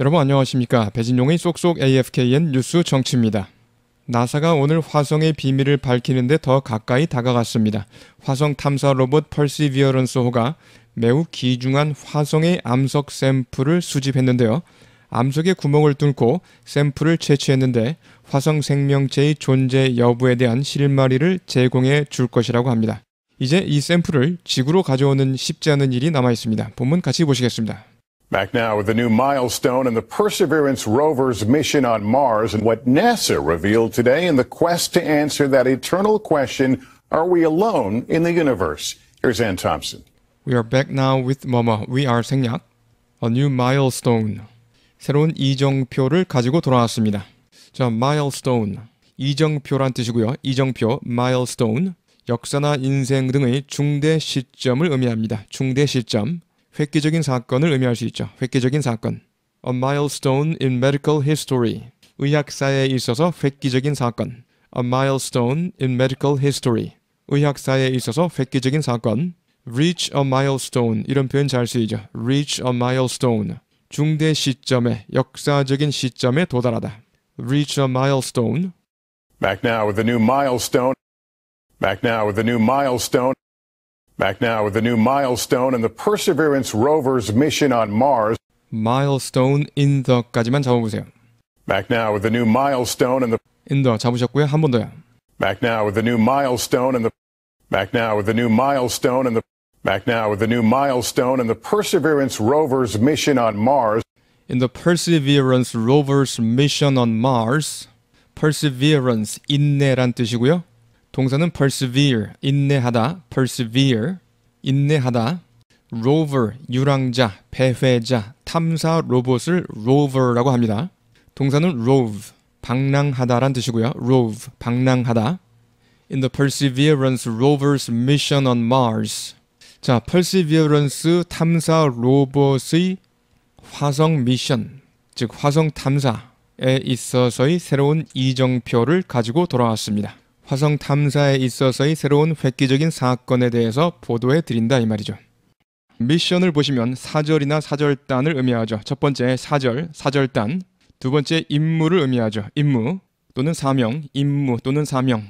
여러분 안녕하십니까. 배진용의 쏙쏙 AFKN 뉴스 정치입니다. 나사가 오늘 화성의 비밀을 밝히는데 더 가까이 다가갔습니다. 화성 탐사 로봇 펄시비어런스호가 매우 귀중한 화성의 암석 샘플을 수집했는데요. 암석의 구멍을 뚫고 샘플을 채취했는데 화성 생명체의 존재 여부에 대한 실마리를 제공해 줄 것이라고 합니다. 이제 이 샘플을 지구로 가져오는 쉽지 않은 일이 남아 있습니다. 본문 같이 보시겠습니다. Back now with a new milestone in the Perseverance rover's mission on Mars and what NASA revealed today in the quest to answer that eternal question, are we alone in the universe? Here's Ann Thompson. We are back now with Mama. We are 생략. A new milestone. 새로운 이정표를 가지고 돌아왔습니다. 자, milestone. 이정표란 뜻이고요. 이정표, milestone. 역사나 인생 등의 중대 시점을 의미합니다. 중대 시점. 획기적인 사건을 의미할 수 있죠. 획기적인 사건. A milestone in medical history. 의학사에 있어서 획기적인 사건. A milestone in medical history. 의학사에 있어서 획기적인 사건. reach a milestone 이런 표현 잘 쓰이죠. reach a milestone. 중대 시점에 역사적인 시점에 도달하다. reach a milestone. Back now with a new milestone. Back now with a new milestone. Back now with a new milestone in the Perseverance rover's mission on Mars. milestone in the까지만 잡아보세요. Back now with a new milestone in the in the 잡으셨고요. 한 번 더요. Back now with a new milestone in the Back now with a new milestone in the Back now with a new milestone in the Perseverance rover's mission on Mars. In the Perseverance rover's mission on Mars. Perseverance 인내란 뜻이고요. 동사는 persevere, 인내하다, persevere, 인내하다, rover, 유랑자, 배회자, 탐사 로봇을 rover라고 합니다. 동사는 rove, 방랑하다란 뜻이고요. rove, 방랑하다. In the Perseverance rover's mission on Mars. 자, Perseverance 탐사 로봇의 화성 미션, 즉 화성 탐사에 있어서의 새로운 이정표를 가지고 돌아왔습니다. 화성 탐사에 있어서의 새로운 획기적인 사건에 대해서 보도해 드린다 이 말이죠. 미션을 보시면 사절이나 사절단을 의미하죠. 첫 번째 사절, 사절단. 두 번째 임무를 의미하죠. 임무 또는 사명, 임무 또는 사명.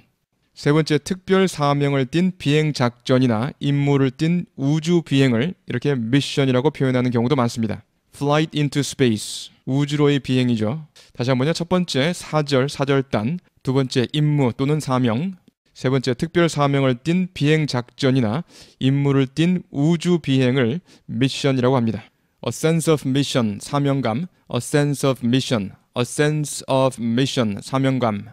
세 번째 특별 사명을 띤 비행 작전이나 임무를 띤 우주 비행을 이렇게 미션이라고 표현하는 경우도 많습니다. Flight into space 우주로의 비행이죠. 다시 한번요. 첫 번째 사절 사절단, 두 번째 임무 또는 사명, 세 번째 특별 사명을 띤 비행 작전이나 임무를 띤 우주 비행을 미션이라고 합니다. A sense of mission 사명감, a sense of mission, a sense of mission 사명감,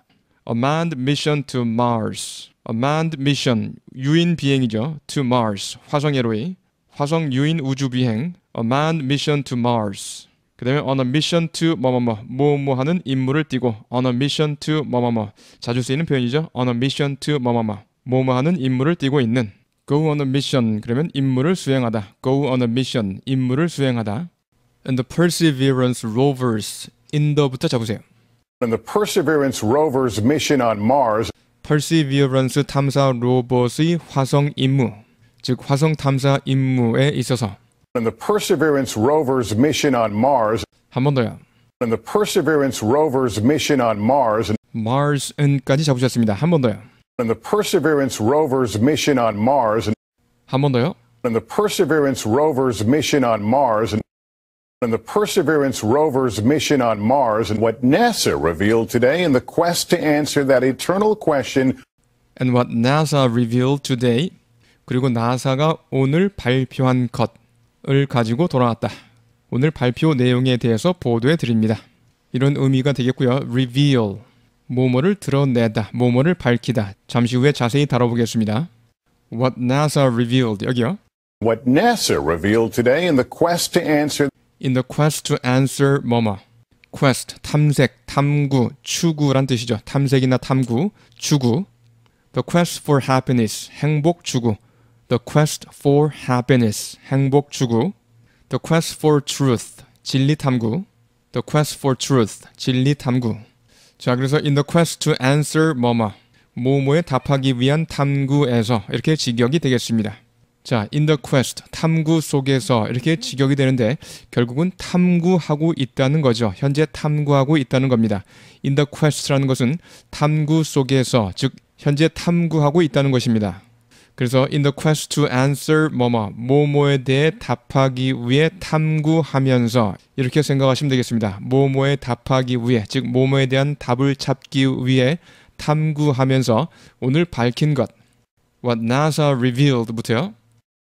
a manned mission to Mars, a manned mission 유인 비행이죠. to Mars 화성애로의 화성 유인 우주 비행, a manned mission to Mars. 그 다음에 on a mission to 뭐뭐뭐 뭐뭐 하는 임무를 띄고 on a mission to 뭐뭐뭐 자주 쓰이는 표현이죠 on a mission to 뭐뭐뭐 뭐뭐 하는 임무를 띄고 있는 go on a mission 그러면 임무를 수행하다 go on a mission 임무를 수행하다 and the perseverance rovers in the부터 잡으세요 and the perseverance rovers mission on Mars perseverance 탐사 로봇의 화성 임무 즉 화성 탐사 임무에 있어서 And the Perseverance rover's mission on Mars. 한번 더요. And the Perseverance rover's mission on Mars. Mars N까지 잡으셨습니다. 한 번 더요. And the Perseverance rover's mission on Mars. 한번 더요. And the Perseverance rover's mission on Mars. And the Perseverance rover's mission on Mars and what NASA revealed today in the quest to answer that eternal question. And what NASA revealed today. 그리고 나사가 오늘 발표한 것. 을 가지고 돌아왔다. 오늘 발표 내용에 대해서 보도해 드립니다. 이런 의미가 되겠고요. reveal 뭐뭐를 드러내다, 뭐뭐를 밝히다. 잠시 후에 자세히 다뤄보겠습니다. What NASA revealed 여기요. What NASA revealed today in the quest to answer in the quest to answer 뭐뭐. quest 탐색, 탐구, 추구란 뜻이죠. 탐색이나 탐구, 추구. The quest for happiness 행복 추구. The Quest for Happiness 행복 추구 The Quest for Truth 진리 탐구 The Quest for Truth 진리 탐구 자 그래서 In the Quest to Answer 뭐뭐 뭐뭐에 답하기 위한 탐구에서 이렇게 직역이 되겠습니다. 자, in the quest, 탐구 속에서 이렇게 직역이 되는데 결국은 탐구하고 있다는 거죠. 현재 탐구하고 있다는 겁니다. in the quest라는 것은 탐구 속에서, 즉 현재 탐구하고 있다는 것입니다. 그래서 in the quest to answer 뭐뭐 뭐뭐에 대해 답하기 위해 탐구하면서 이렇게 생각하시면 되겠습니다. 뭐뭐에 답하기 위해 즉 뭐뭐에 대한 답을 찾기 위해 탐구하면서 오늘 밝힌 것 what NASA revealed부터요.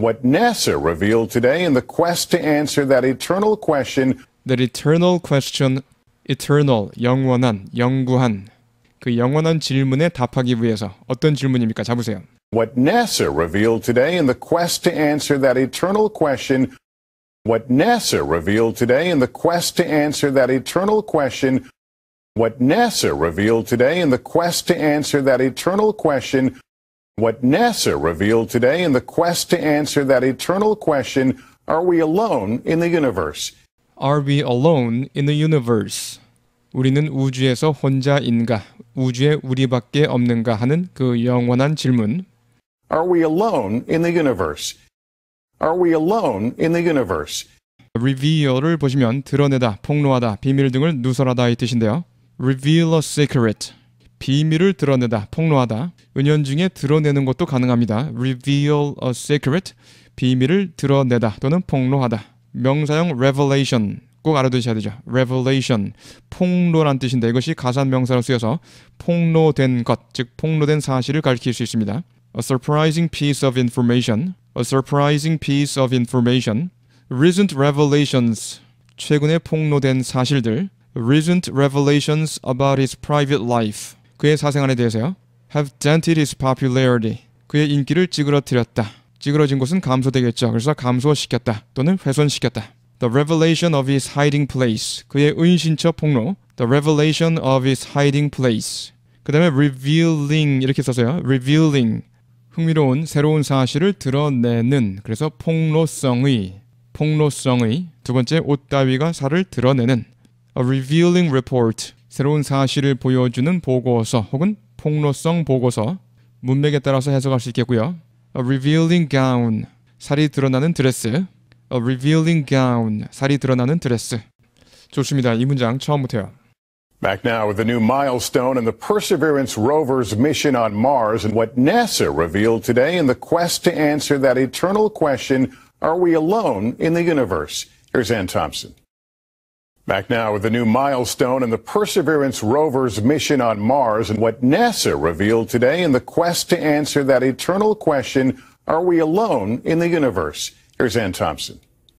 What NASA revealed today in the quest to answer that eternal question. That eternal question, eternal 영원한 영구한 그 영원한 질문에 답하기 위해서 어떤 질문입니까? 잡으세요. What NASA revealed today in the quest to answer that eternal question. What NASA revealed today in the quest to answer that eternal question. What NASA revealed today in the quest to answer that eternal question. What NASA revealed today in the quest to answer that eternal question Are we alone in the universe? Are we alone in the universe? 우리는 우주에서 혼자인가? 우주에 우리밖에 없는가 하는 그 영원한 질문. Are we alone in the universe? Are we alone in the universe? reveal을 보시면 드러내다, 폭로하다, 비밀 등을 누설하다 이 뜻인데요. reveal a secret. 비밀을 드러내다, 폭로하다. 은연중에 드러내는 것도 가능합니다. reveal a secret. 비밀을 드러내다 또는 폭로하다. 명사형 revelation 꼭 알아두셔야 되죠. revelation 폭로란 뜻인데 이것이 가산 명사로 쓰여서 폭로된 것, 즉 폭로된 사실을 가리킬 수 있습니다. A surprising piece of information. A surprising piece of information. Recent revelations. 최근에 폭로된 사실들. Recent revelations about his private life. 그의 사생활에 대해서요. Have dented his popularity. 그의 인기를 찌그러뜨렸다. 찌그러진 곳은 감소되겠죠. 그래서 감소시켰다. 또는 훼손시켰다. The revelation of his hiding place. 그의 은신처 폭로. The revelation of his hiding place. 그 다음에 revealing 이렇게 써서요. revealing. 흥미로운 새로운 사실을 드러내는 그래서 폭로성의 폭로성의 두 번째 옷 따위가 살을 드러내는 A revealing report 새로운 사실을 보여주는 보고서 혹은 폭로성 보고서 문맥에 따라서 해석할 수 있겠고요. A revealing gown 살이 드러나는 드레스 A revealing gown 살이 드러나는 드레스 좋습니다. 이 문장 처음부터요. Back now with a new milestone in the Perseverance rover's mission on Mars and what NASA revealed today in the quest to answer that eternal question, are we alone in the universe? Here's Ann Thompson. Back now with a new milestone in the Perseverance rover's mission on Mars and what NASA revealed today in the quest to answer that eternal question, are we alone in the universe? Here's Ann Thompson.